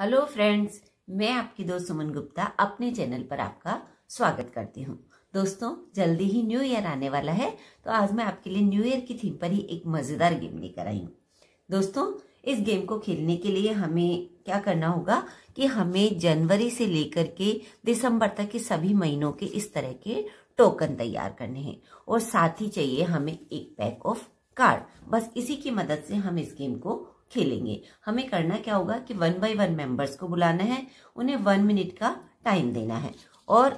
hello friends मैं आपकी दोस्त सुमन गुप्ता अपने चैनल पर आपका स्वागत करती हूँ दोस्तों जल्दी ही न्यू ईयर आने वाला है तो आज मैं आपके लिए न्यू ईयर की थीम पर ही एक मज़ेदार गेम लेकर आई हूँ दोस्तों इस गेम को खेलने के लिए हमें क्या करना होगा कि हमें जनवरी से लेकर के दिसंबर तक के सभी महीनों के इस तरह के टोकन तैयार करने हैं और साथ ही चाहिए हमें एक पैक ऑफ कार्ड बस इसी की मदद से हम इस गेम को खेलेंगे हमें करना क्या होगा कि वन बाई वन मेंबर्स को बुलाना है उन्हें वन मिनट का टाइम देना है और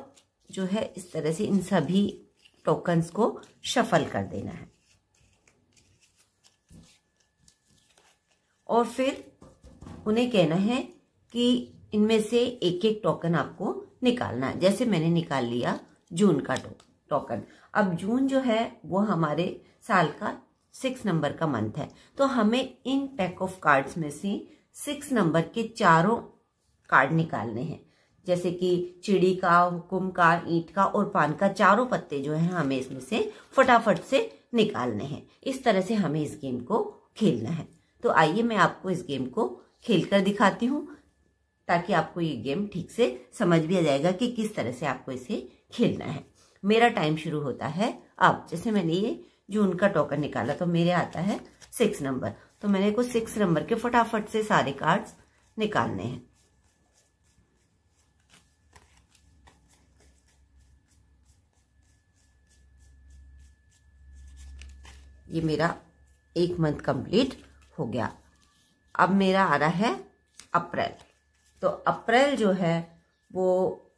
जो है इस तरह से इन सभी टोकन्स को शफल कर देना है और फिर उन्हें कहना है कि इनमें से एक एक टोकन आपको निकालना है जैसे मैंने निकाल लिया जून का टोकन अब जून जो है वो हमारे साल का सिक्स नंबर का मंथ है तो हमें इन पैक ऑफ कार्ड्स में से सिक्स नंबर के चारों कार्ड निकालने हैं जैसे कि चिड़ी का हुकुम का ईंट का और पान का चारों पत्ते जो है हमें इसमें से फटाफट से निकालने हैं इस तरह से हमें इस गेम को खेलना है तो आइए मैं आपको इस गेम को खेल कर दिखाती हूँ ताकि आपको ये गेम ठीक से समझ भी आ जाएगा कि किस तरह से आपको इसे खेलना है मेरा टाइम शुरू होता है अब जैसे मैंने ये जून का टोकन निकाला तो मेरे आता है सिक्स नंबर तो मेरे को सिक्स नंबर के फटाफट से सारे कार्ड्स निकालने हैं ये मेरा एक मंथ कंप्लीट हो गया अब मेरा आ रहा है अप्रैल तो अप्रैल जो है वो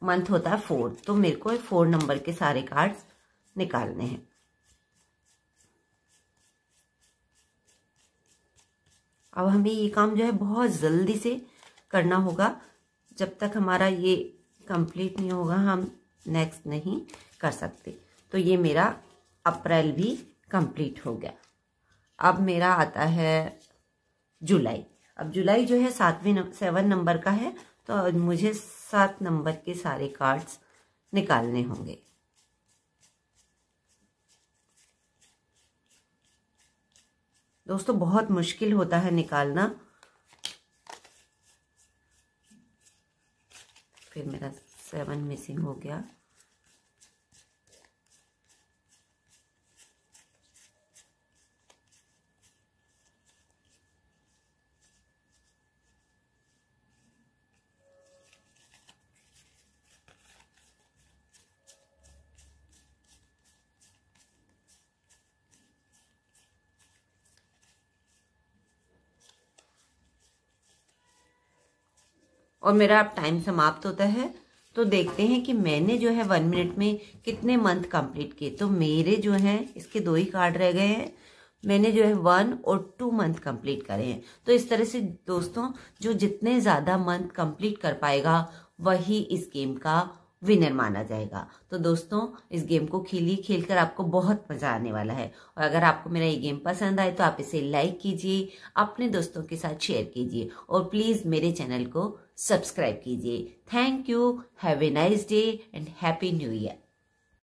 मंथ होता है फोर तो मेरे को फोर नंबर के सारे कार्ड्स निकालने हैं अब हमें ये काम जो है बहुत जल्दी से करना होगा जब तक हमारा ये कंप्लीट नहीं होगा हम नेक्स्ट नहीं कर सकते तो ये मेरा अप्रैल भी कंप्लीट हो गया अब मेरा आता है जुलाई अब जुलाई जो है सातवें सेवन नंबर का है तो मुझे सात नंबर के सारे कार्ड्स निकालने होंगे दोस्तों बहुत मुश्किल होता है निकालना फिर मेरा सेवन मिसिंग हो गया और मेरा अब टाइम समाप्त होता है तो देखते हैं कि मैंने जो है वन मिनट में कितने मंथ कंप्लीट किए तो मेरे जो हैं इसके दो ही कार्ड रह गए हैं मैंने जो है वन और टू मंथ कंप्लीट करे हैं तो इस तरह से दोस्तों जो जितने ज़्यादा मंथ कंप्लीट कर पाएगा वही इस गेम का विनर माना जाएगा तो दोस्तों इस गेम को खेलिए खेलकर आपको बहुत मजा आने वाला है और अगर आपको मेरा ये गेम पसंद आए तो आप इसे लाइक कीजिए अपने दोस्तों के साथ शेयर कीजिए और प्लीज़ मेरे चैनल को सब्सक्राइब कीजिए thank you have a nice day and happy new year